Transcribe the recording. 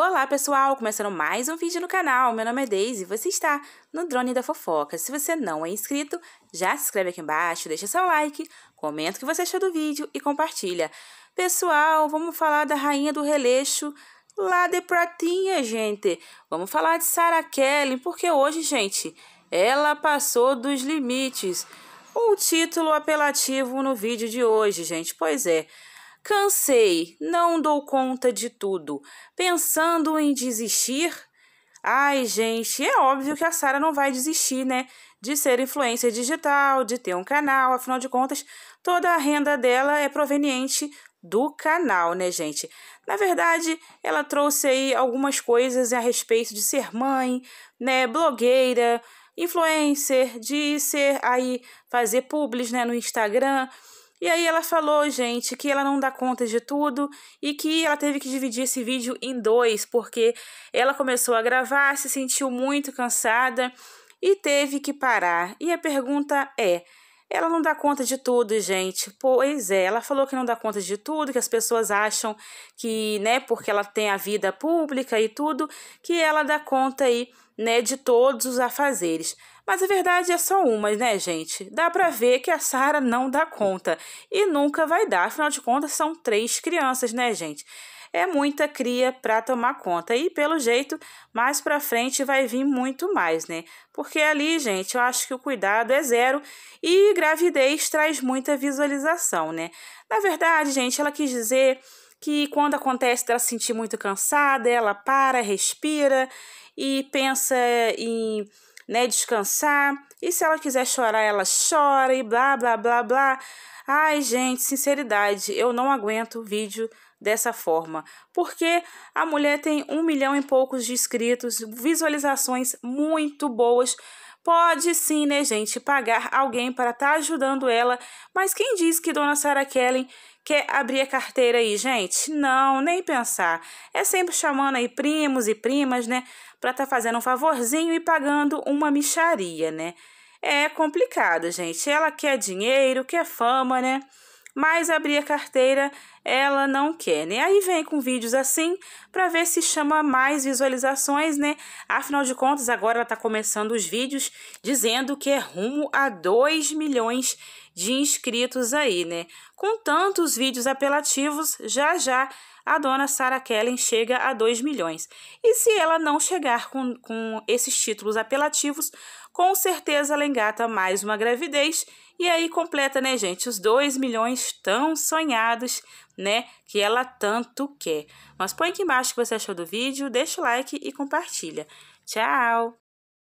Olá pessoal, começando mais um vídeo no canal, meu nome é Daisy e você está no Drone da Fofoca. Se você não é inscrito, já se inscreve aqui embaixo, deixa seu like, comenta o que você achou do vídeo e compartilha. Pessoal, vamos falar da rainha do releixo lá de Pratinha, gente. Vamos falar de Sarah Kelly, porque hoje, gente, ela passou dos limites. O título apelativo no vídeo de hoje, gente, pois é. Cansei, não dou conta de tudo. Pensando em desistir. Ai, gente, é óbvio que a Sara não vai desistir, né? De ser influencer digital, de ter um canal, afinal de contas, toda a renda dela é proveniente do canal, né, gente? Na verdade, ela trouxe aí algumas coisas a respeito de ser mãe, né, blogueira, influencer, de ser aí fazer publis, né, no Instagram. E aí ela falou, gente, que ela não dá conta de tudo e que ela teve que dividir esse vídeo em dois, porque ela começou a gravar, se sentiu muito cansada e teve que parar. E a pergunta é: ela não dá conta de tudo, gente. Pois é, ela falou que não dá conta de tudo, que as pessoas acham que, né, porque ela tem a vida pública e tudo, que ela dá conta aí, né, de todos os afazeres. Mas a verdade é só uma, né, gente? Dá para ver que a Sara não dá conta e nunca vai dar, afinal de contas são três crianças, né, gente? é muita cria para tomar conta. E pelo jeito, mais para frente vai vir muito mais, né? Porque ali, gente, eu acho que o cuidado é zero e gravidez traz muita visualização, né? Na verdade, gente, ela quis dizer que quando acontece dela sentir muito cansada, ela para, respira e pensa em né, descansar. E se ela quiser chorar, ela chora e blá blá blá blá. Ai, gente, sinceridade, eu não aguento vídeo dessa forma, porque a mulher tem um milhão e poucos de inscritos, visualizações muito boas. Pode sim, né, gente, pagar alguém para estar tá ajudando ela, mas quem diz que Dona Sarah Kellen quer abrir a carteira aí, gente? Não, nem pensar. É sempre chamando aí primos e primas, né, para estar tá fazendo um favorzinho e pagando uma micharia, né? É complicado, gente. Ela quer dinheiro, quer fama, né? mas abrir a carteira ela não quer, né? Aí vem com vídeos assim para ver se chama mais visualizações, né? Afinal de contas, agora ela está começando os vídeos dizendo que é rumo a 2 milhões de inscritos aí, né? Com tantos vídeos apelativos, já já a dona Sarah Kellen chega a 2 milhões. E se ela não chegar com, com esses títulos apelativos, com certeza ela engata mais uma gravidez e aí completa, né, gente, os 2 milhões tão sonhados, né, que ela tanto quer. Mas põe aqui embaixo o que você achou do vídeo, deixa o like e compartilha. Tchau!